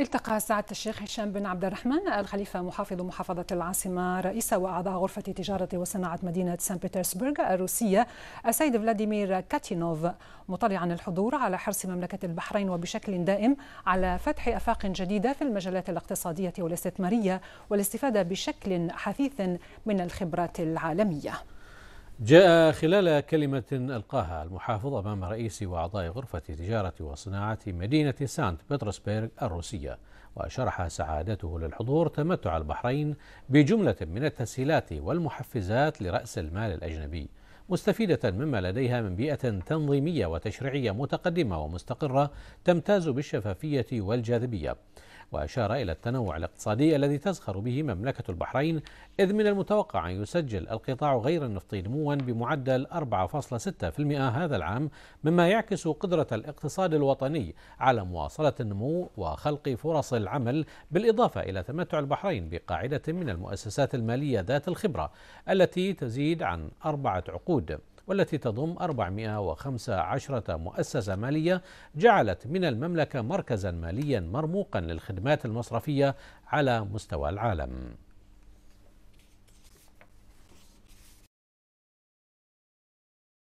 التقى سعادة الشيخ هشام بن عبد الرحمن الخليفة محافظ محافظة العاصمة رئيس وأعضاء غرفة تجارة وصناعة مدينة سان بيترسبرغ الروسية السيد فلاديمير كاتينوف مطلعا الحضور على حرص مملكة البحرين وبشكل دائم على فتح آفاق جديدة في المجالات الاقتصادية والاستثمارية والاستفادة بشكل حثيث من الخبرات العالمية جاء خلال كلمة ألقاها المحافظ أمام رئيس وأعضاء غرفة تجارة وصناعة مدينة سانت بطرسبرغ الروسية وشرح سعادته للحضور تمتع البحرين بجملة من التسهيلات والمحفزات لرأس المال الأجنبي مستفيدة مما لديها من بيئة تنظيمية وتشريعية متقدمة ومستقرة تمتاز بالشفافية والجاذبية. وأشار إلى التنوع الاقتصادي الذي تزخر به مملكة البحرين إذ من المتوقع أن يسجل القطاع غير النفطي نموا بمعدل 4.6% هذا العام مما يعكس قدرة الاقتصاد الوطني على مواصلة النمو وخلق فرص العمل بالإضافة إلى تمتع البحرين بقاعدة من المؤسسات المالية ذات الخبرة التي تزيد عن أربعة عقود سعود والتي تضم 415 مؤسسة مالية جعلت من المملكة مركزا ماليا مرموقا للخدمات المصرفية على مستوى العالم